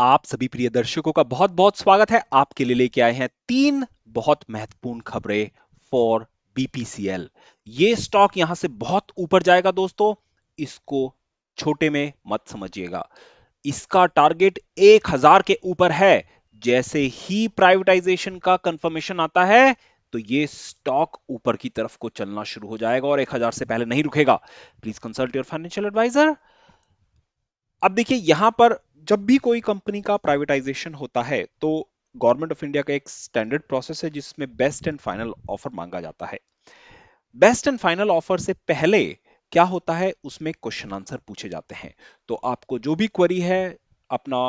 आप सभी प्रिय दर्शकों का बहुत बहुत स्वागत है आपके लिए लेके आए हैं तीन बहुत महत्वपूर्ण खबरें फॉर बीपीसीएल ये स्टॉक यहां से बहुत ऊपर जाएगा दोस्तों इसको छोटे में मत समझिएगा इसका टारगेट एक हजार के ऊपर है जैसे ही प्राइवेटाइजेशन का कंफर्मेशन आता है तो ये स्टॉक ऊपर की तरफ को चलना शुरू हो जाएगा और एक हजार से पहले नहीं रुकेगा please consult your financial advisor अब देखिए यहां पर जब भी कोई कंपनी का प्राइवेटाइजेशन होता है तो गवर्नमेंट ऑफ इंडिया का एक स्टैंडर्ड प्रोसेस है जिसमें बेस्ट एंड फाइनल ऑफर मांगा जाता है बेस्ट एंड फाइनल ऑफर से पहले क्या होता है उसमें क्वेश्चन आंसर पूछे जाते हैं तो आपको जो भी क्वेरी है अपना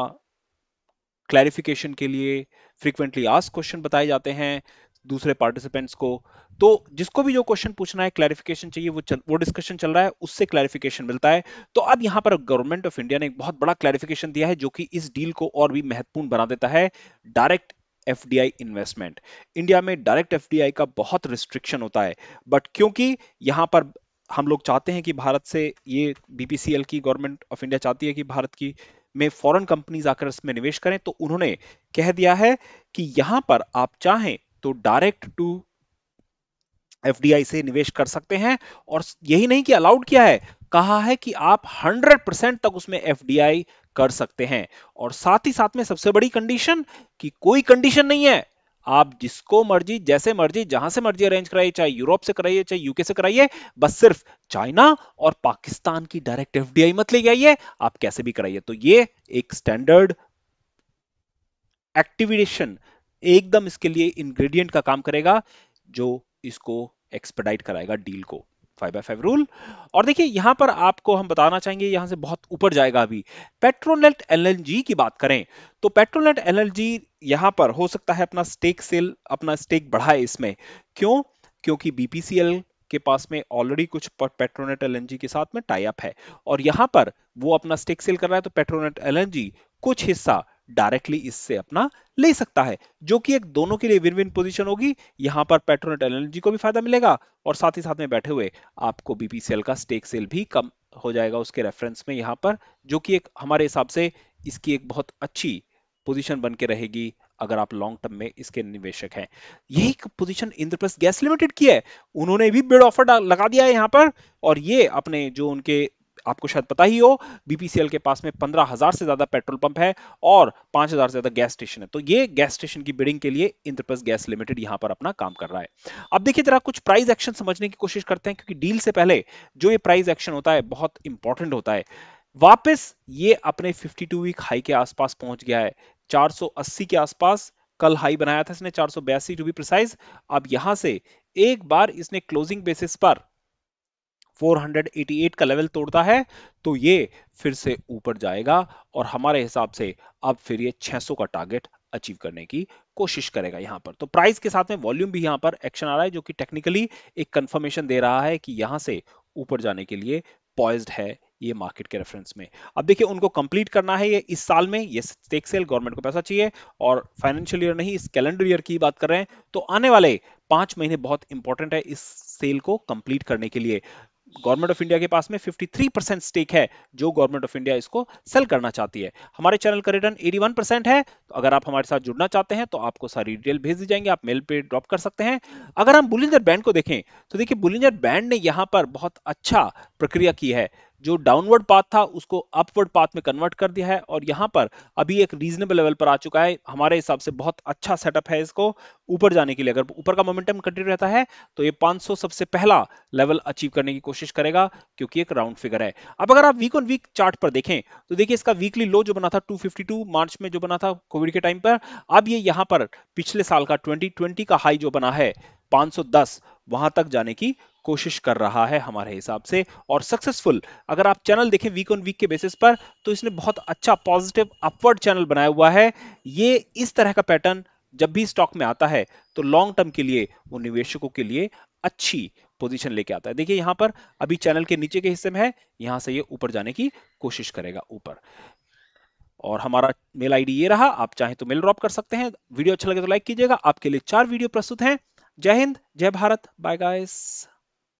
क्लैरिफिकेशन के लिए फ्रीक्वेंटली आज क्वेश्चन बताए जाते हैं दूसरे पार्टिसिपेंट्स को तो जिसको भी जो क्वेश्चन पूछना है क्लैरिफिकेशन चाहिए वो चल, वो डिस्कशन चल रहा है उससे क्लैरिफिकेशन मिलता है तो अब यहाँ पर गवर्नमेंट ऑफ इंडिया ने एक बहुत बड़ा क्लैरिफिकेशन दिया है जो कि इस डील को और भी महत्वपूर्ण बना देता है डायरेक्ट एफ इन्वेस्टमेंट इंडिया में डायरेक्ट एफ का बहुत रिस्ट्रिक्शन होता है बट क्योंकि यहाँ पर हम लोग चाहते हैं कि भारत से ये बीपीसीएल की गवर्नमेंट ऑफ इंडिया चाहती है कि भारत की में फॉरेन कंपनीज आकर इसमें निवेश करें तो उन्होंने कह दिया है कि यहां पर आप चाहें तो डायरेक्ट टू एफ से निवेश कर सकते हैं और यही नहीं कि अलाउड किया है कहा है कि आप 100% तक उसमें एफ कर सकते हैं और साथ ही साथ में सबसे बड़ी कंडीशन कि कोई कंडीशन नहीं है आप जिसको मर्जी जैसे मर्जी जहां से मर्जी अरेंज कराइए चाहे यूरोप से कराइए चाहे यूके से कराइए बस सिर्फ चाइना और पाकिस्तान की डायरेक्ट एफ मत ले जाइए आप कैसे भी कराइए तो ये एक स्टैंडर्ड एक्टिविटेशन एकदम इसके लिए इंग्रेडिएंट का काम करेगा जो इसको एक्सपेडाइट कराएगा डील को फाइव बाई फाइव रूल और देखिए यहां पर आपको हम बताना चाहेंगे यहां से बहुत ऊपर जाएगा अभी पेट्रोनेट एलएनजी की बात करें तो पेट्रोनेट एलएनजी यहां पर हो सकता है अपना स्टेक सेल अपना स्टेक बढ़ाए इसमें क्यों क्योंकि बीपीसीएल के पास में ऑलरेडी कुछ पेट्रोनेट एलएनजी के साथ में टाइप है और यहां पर वो अपना स्टेक सेल कर रहा है तो पेट्रोनेट एलएनजी कुछ हिस्सा डायरेक्टली इससे अपना ले सकता है जो कि एक दोनों के लिए विन विन पोजीशन होगी यहां पर पेट्रोनेट एलएनजी को भी फायदा मिलेगा और साथ ही साथ में बैठे हुए आपको बीपीसीएल का स्टेक सेल भी कम हो जाएगा उसके रेफरेंस में यहाँ पर जो कि एक हमारे हिसाब से इसकी एक बहुत अच्छी पोजीशन बन के रहेगी अगर आप लॉन्ग टर्म में इसके निवेशक हैं यही पोजीशन इंद्रप्रस्थ गैस लिमिटेड की है उन्होंने भी बेड ऑफर लगा दिया है यहां पर और ये अपने जो उनके आपको शायद पता ही हो बीपीसीएल के पास में पंद्रह हजार से ज्यादा पेट्रोल पंप है और पांच हजार से ज्यादा गैस स्टेशन है तो ये गैस स्टेशन की बिडिंग के लिए इंद्रप्रस गैस लिमिटेड यहां पर अपना काम कर रहा है अब देखिए जरा कुछ प्राइस एक्शन समझने की कोशिश करते हैं क्योंकि डील से पहले जो ये प्राइस एक्शन होता है बहुत इंपॉर्टेंट होता है वापस ये अपने 52 वीक हाई के आसपास पहुंच गया है 480 के आसपास कल हाई बनाया था इसने चार टू बी प्रिसाइज अब यहां से एक बार इसने क्लोजिंग बेसिस पर 488 का लेवल तोड़ता है तो ये फिर से ऊपर जाएगा और हमारे हिसाब से अब फिर ये 600 का टारगेट अचीव करने की कोशिश करेगा यहां पर तो प्राइस के साथ में वॉल्यूम भी यहां पर एक्शन आ रहा है जो कि टेक्निकली एक कंफर्मेशन दे रहा है कि यहां से ऊपर जाने के लिए पॉइज है ये मार्केट के रेफरेंस में अब देखिए उनको कंप्लीट करना है ये इस साल में ये स्टेक सेल गवर्नमेंट को पैसा चाहिए और फाइनेंशियल ईयर नहीं इस कैलेंडर ईयर की बात कर रहे हैं तो आने वाले पांच महीने बहुत इंपॉर्टेंट है इस सेल को कंप्लीट करने के लिए गवर्नमेंट ऑफ इंडिया के पास में 53 परसेंट स्टेक है जो गवर्नमेंट ऑफ इंडिया इसको सेल करना चाहती है हमारे चैनल का रिटर्न 81 परसेंट है तो अगर आप हमारे साथ जुड़ना चाहते हैं तो आपको सारी डिटेल भेज दी जाएंगे आप मेल पे ड्रॉप कर सकते हैं अगर हम बुलिंजर बैंड को देखें तो देखिए बुलिंजर बैंड ने यहाँ पर बहुत अच्छा प्रक्रिया की है जो डाउनवर्ड पाथ था उसको अपवर्ड पाथ में कन्वर्ट कर दिया है और यहाँ पर अभी एक रीजनेबल लेवल पर आ चुका है हमारे हिसाब से बहुत अच्छा सेटअप है इसको ऊपर जाने के लिए अगर ऊपर का मोमेंटम कंटिन्यू रहता है तो ये 500 सबसे पहला लेवल अचीव करने की कोशिश करेगा क्योंकि एक राउंड फिगर है अब अगर आप वीक ऑन वीक चार्ट पर देखें तो देखिए इसका वीकली लो जो बना था टू मार्च में जो बना था कोविड के टाइम पर अब ये यहाँ पर पिछले साल का ट्वेंटी का हाई जो बना है 510 वहां तक जाने की कोशिश कर रहा है हमारे हिसाब से और सक्सेसफुल अगर आप चैनल देखें वीक ऑन वीक के बेसिस पर तो इसने बहुत अच्छा पॉजिटिव अपवर्ड चैनल बनाया हुआ है ये इस तरह का पैटर्न जब भी स्टॉक में आता है तो लॉन्ग टर्म के लिए वो निवेशकों के लिए अच्छी पोजीशन लेके आता है देखिए यहां पर अभी चैनल के नीचे के हिस्से में है यहां से ये ऊपर जाने की कोशिश करेगा ऊपर और हमारा मेल आईडी ये रहा आप चाहें तो मेल ड्रॉप कर सकते हैं वीडियो अच्छा लगे तो लाइक कीजिएगा आपके लिए चार वीडियो प्रस्तुत हैं जय हिंद जय भारत बाय गाइस